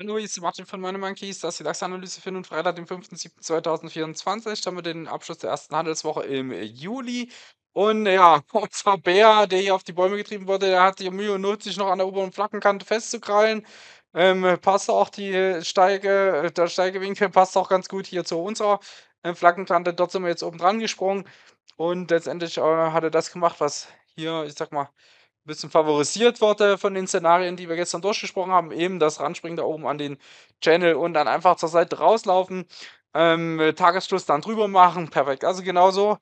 Hallo, hier ist Martin von Money Monkeys. Das ist die DAX-Analyse für den Freitag, den 5.7.2024. Damit den Abschluss der ersten Handelswoche im Juli. Und ja, unser Bär, der hier auf die Bäume getrieben wurde, der hat die Mühe und Not, sich noch an der oberen Flaggenkante festzukrallen. Ähm, passt auch die äh, Steige, äh, der Steigewinkel passt auch ganz gut hier zu unserer äh, Flaggentante, dort sind wir jetzt oben dran gesprungen und letztendlich äh, hat er das gemacht, was hier, ich sag mal, ein bisschen favorisiert wurde von den Szenarien, die wir gestern durchgesprochen haben. Eben das Ranspringen da oben an den Channel und dann einfach zur Seite rauslaufen, ähm, Tagesschluss dann drüber machen, perfekt. Also genauso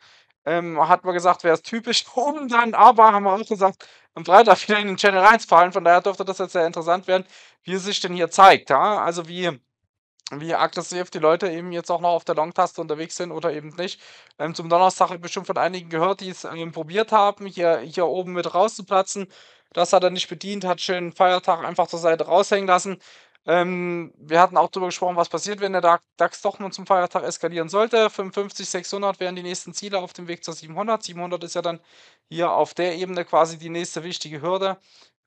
ähm, hat man gesagt, wäre es typisch oben dann, aber haben wir auch gesagt, am Freitag wieder in den Channel 1 von daher dürfte das jetzt sehr interessant werden, wie es sich denn hier zeigt. Ja? Also wie wie aggressiv die Leute eben jetzt auch noch auf der Long-Taste unterwegs sind oder eben nicht. Ähm, zum Donnerstag habe ich bestimmt von einigen gehört, die es ähm, probiert haben, hier, hier oben mit rauszuplatzen. Das hat er nicht bedient, hat schön Feiertag einfach zur Seite raushängen lassen. Ähm, wir hatten auch darüber gesprochen, was passiert, wenn der DAX doch nun zum Feiertag eskalieren sollte. 55, 600 wären die nächsten Ziele auf dem Weg zur 700. 700 ist ja dann hier auf der Ebene quasi die nächste wichtige Hürde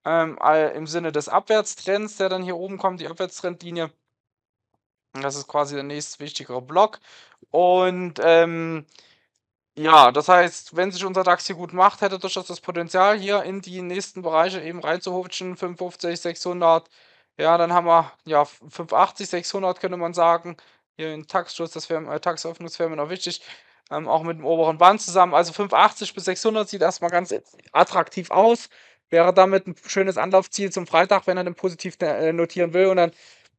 ähm, im Sinne des Abwärtstrends, der dann hier oben kommt, die Abwärtstrendlinie. Das ist quasi der nächstwichtigere Block. Und ähm, ja, das heißt, wenn sich unser DAX hier gut macht, hätte durchaus das Potenzial, hier in die nächsten Bereiche eben reinzuhutschen. 550, 600, ja, dann haben wir ja 580, 600 könnte man sagen. Hier in Taxschutz, das wäre äh, Taxöffnungs wäre mir noch wichtig. Ähm, auch mit dem oberen Band zusammen. Also 580 bis 600 sieht erstmal ganz attraktiv aus. Wäre damit ein schönes Anlaufziel zum Freitag, wenn er den positiv äh, notieren will. Und dann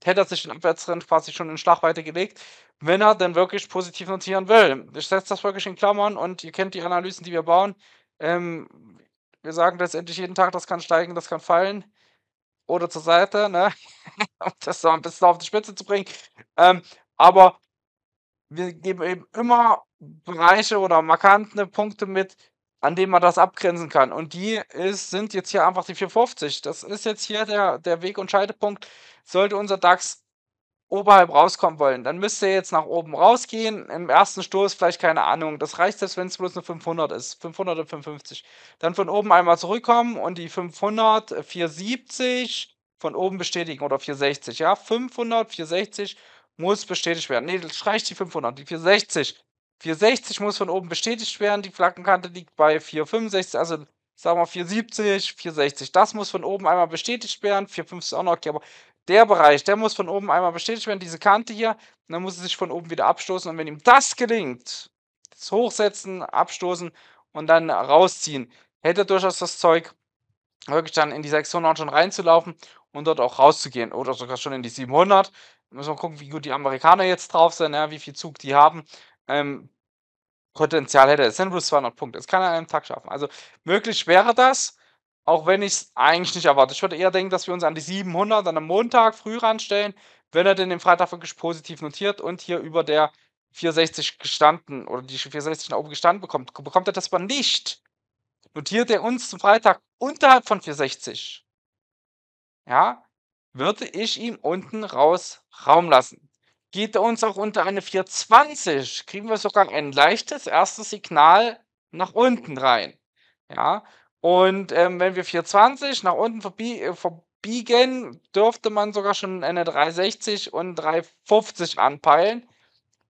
hätte er sich den Abwärtstrend quasi schon in Schlagweite gelegt, wenn er denn wirklich positiv notieren will. Ich setze das wirklich in Klammern und ihr kennt die Analysen, die wir bauen. Ähm, wir sagen letztendlich jeden Tag, das kann steigen, das kann fallen oder zur Seite, ne? um das so ein bisschen auf die Spitze zu bringen. Ähm, aber wir geben eben immer Bereiche oder markante Punkte mit, an dem man das abgrenzen kann. Und die ist, sind jetzt hier einfach die 450. Das ist jetzt hier der, der Weg- und Scheidepunkt. Sollte unser DAX oberhalb rauskommen wollen, dann müsste er jetzt nach oben rausgehen. Im ersten Stoß vielleicht keine Ahnung. Das reicht jetzt, wenn es bloß eine 500 ist. 500 oder 550. Dann von oben einmal zurückkommen und die 500, 470 von oben bestätigen oder 460. Ja, 500, 460 muss bestätigt werden. Nee, das reicht die 500. Die 460 460 muss von oben bestätigt werden, die Flaggenkante liegt bei 465, also sagen wir 470, 460, das muss von oben einmal bestätigt werden, 450 ist auch noch, okay, aber der Bereich, der muss von oben einmal bestätigt werden, diese Kante hier, und dann muss er sich von oben wieder abstoßen und wenn ihm das gelingt, das Hochsetzen, abstoßen und dann rausziehen, hätte er durchaus das Zeug, wirklich dann in die 600 schon reinzulaufen und dort auch rauszugehen oder sogar schon in die 700. Müssen wir gucken, wie gut die Amerikaner jetzt drauf sind, ja, wie viel Zug die haben ähm, Potenzial hätte. Es sind bloß 200 Punkte. Es kann er an einem Tag schaffen. Also möglich wäre das, auch wenn ich es eigentlich nicht erwarte. Ich würde eher denken, dass wir uns an die 700 an einem Montag früh ranstellen, wenn er denn den Freitag wirklich positiv notiert und hier über der 460 gestanden oder die 460 nach oben gestanden bekommt. Bekommt er das aber nicht, notiert er uns zum Freitag unterhalb von 460. Ja, würde ich ihm unten raus Raum lassen. Geht er uns auch unter eine 420, kriegen wir sogar ein leichtes erstes Signal nach unten rein. Ja, und ähm, wenn wir 420 nach unten äh, verbiegen, dürfte man sogar schon eine 360 und 350 anpeilen.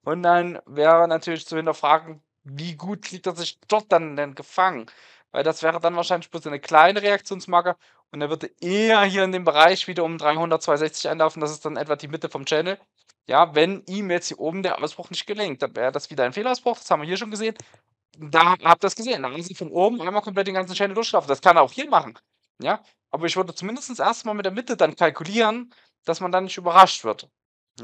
Und dann wäre natürlich zu hinterfragen, wie gut kriegt er sich dort dann denn gefangen? Weil das wäre dann wahrscheinlich bloß eine kleine Reaktionsmarke und er würde eher hier in dem Bereich wieder um 300, 260 einlaufen. Das ist dann etwa die Mitte vom Channel. Ja, wenn ihm jetzt hier oben der Ausbruch nicht gelingt, dann wäre das wieder ein Fehlausbruch. Das haben wir hier schon gesehen. Da habt ihr das gesehen. Da haben sie von oben einmal komplett den ganzen Channel durchgelaufen. Das kann er auch hier machen. Ja, aber ich würde zumindest erstmal mit der Mitte dann kalkulieren, dass man dann nicht überrascht wird.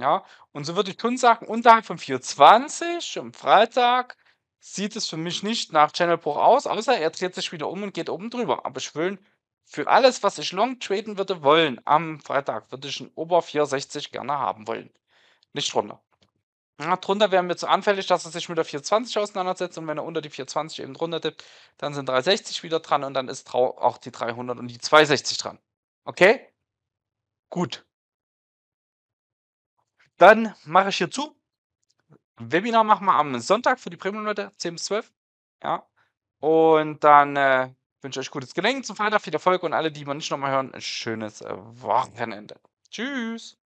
Ja, und so würde ich schon sagen, unterhalb von 420 am Freitag sieht es für mich nicht nach Channelbruch aus, außer er dreht sich wieder um und geht oben drüber. Aber ich will für alles, was ich long traden würde wollen am Freitag, würde ich einen Ober 460 gerne haben wollen. Nicht drunter. Ja, drunter wären wir zu anfällig, dass er sich mit der 420 auseinandersetzt und wenn er unter die 420 eben drunter tippt, dann sind 360 wieder dran und dann ist auch die 300 und die 260 dran. Okay? Gut. Dann mache ich hier zu. Webinar machen wir am Sonntag für die Premium-Leute, 10 bis 12. Ja. Und dann äh, wünsche ich euch gutes Gelingen zum Freitag, viel Erfolg und alle, die man nicht nochmal hören, ein schönes äh, Wochenende. Tschüss.